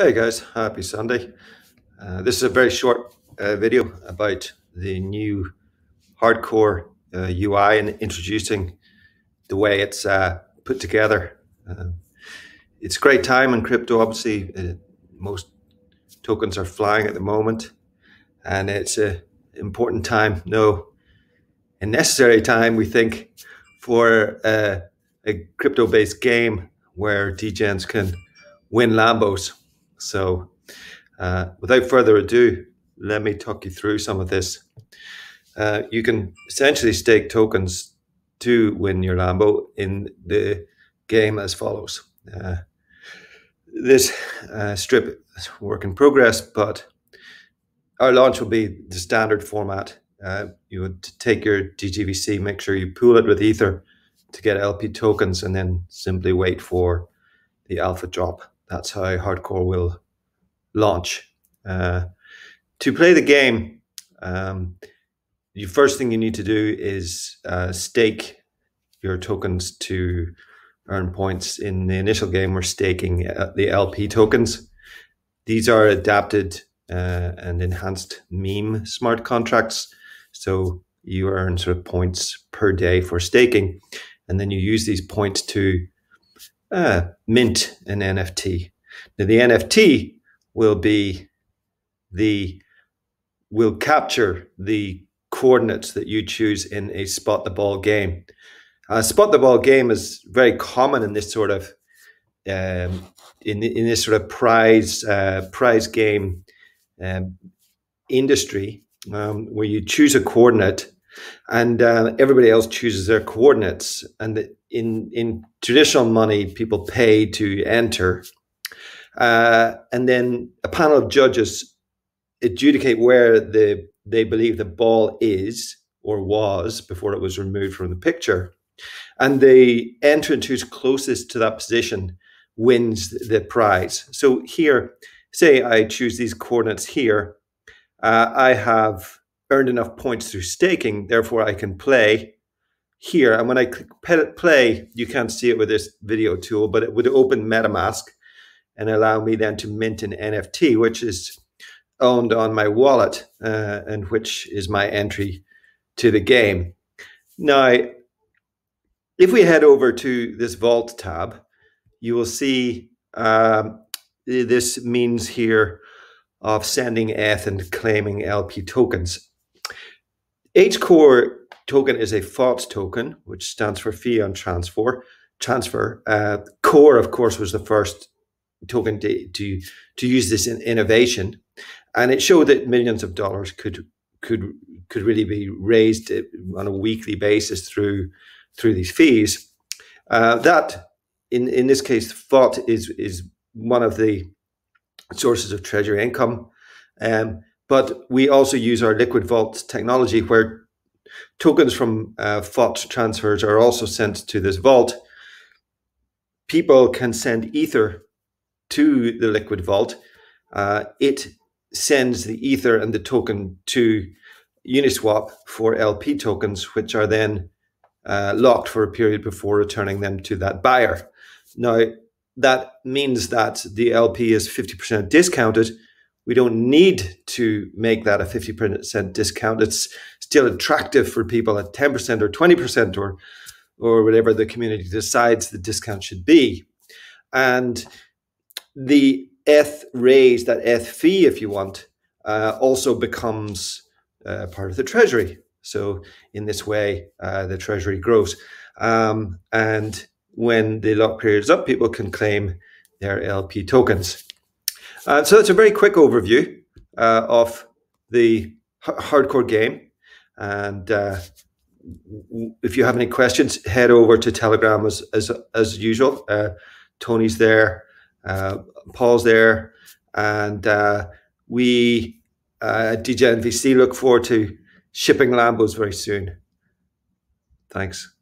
Hey guys, happy Sunday. Uh, this is a very short uh, video about the new hardcore uh, UI and introducing the way it's uh, put together. Um, it's a great time in crypto, obviously. Uh, most tokens are flying at the moment, and it's an important time, no, a necessary time, we think, for uh, a crypto based game where DGens can win Lambos so, uh, without further ado, let me talk you through some of this. Uh, you can essentially stake tokens to win your Lambo in the game as follows. Uh, this uh, strip is work in progress, but our launch will be the standard format. Uh, you would take your DGVC, make sure you pool it with Ether to get LP tokens, and then simply wait for the alpha drop that's how hardcore will launch. Uh, to play the game, um, the first thing you need to do is uh, stake your tokens to earn points. In the initial game, we're staking uh, the LP tokens. These are adapted uh, and enhanced meme smart contracts. So you earn sort of points per day for staking. And then you use these points to uh, mint an NFT. Now, the NFT will be the will capture the coordinates that you choose in a spot the ball game. Uh, spot the ball game is very common in this sort of um, in in this sort of prize uh, prize game um, industry um, where you choose a coordinate and uh, everybody else chooses their coordinates. And in in traditional money, people pay to enter, uh, and then a panel of judges adjudicate where the they believe the ball is or was before it was removed from the picture, and the entrant who's closest to that position wins the prize. So here, say I choose these coordinates here, uh, I have earned enough points through staking, therefore I can play here. And when I click play, you can't see it with this video tool, but it would open MetaMask and allow me then to mint an NFT, which is owned on my wallet uh, and which is my entry to the game. Now, if we head over to this Vault tab, you will see um, this means here of sending ETH and claiming LP tokens. H core token is a FOT token, which stands for fee on transfer. Transfer uh, core, of course, was the first token to to, to use this in innovation, and it showed that millions of dollars could could could really be raised uh, on a weekly basis through through these fees. Uh, that in in this case, FOT is is one of the sources of treasury income. Um, but we also use our Liquid Vault technology where tokens from uh, FOT transfers are also sent to this vault. People can send Ether to the Liquid Vault. Uh, it sends the Ether and the token to Uniswap for LP tokens, which are then uh, locked for a period before returning them to that buyer. Now, that means that the LP is 50% discounted we don't need to make that a 50% discount. It's still attractive for people at 10% or 20% or or whatever the community decides the discount should be. And the ETH raise, that ETH fee, if you want, uh, also becomes uh, part of the treasury. So in this way, uh, the treasury grows. Um, and when the lock period is up, people can claim their LP tokens. Uh, so that's a very quick overview uh, of the hardcore game. And uh, if you have any questions, head over to Telegram as as, as usual. Uh, Tony's there, uh, Paul's there, and uh, we at DJNVC look forward to shipping Lambos very soon. Thanks.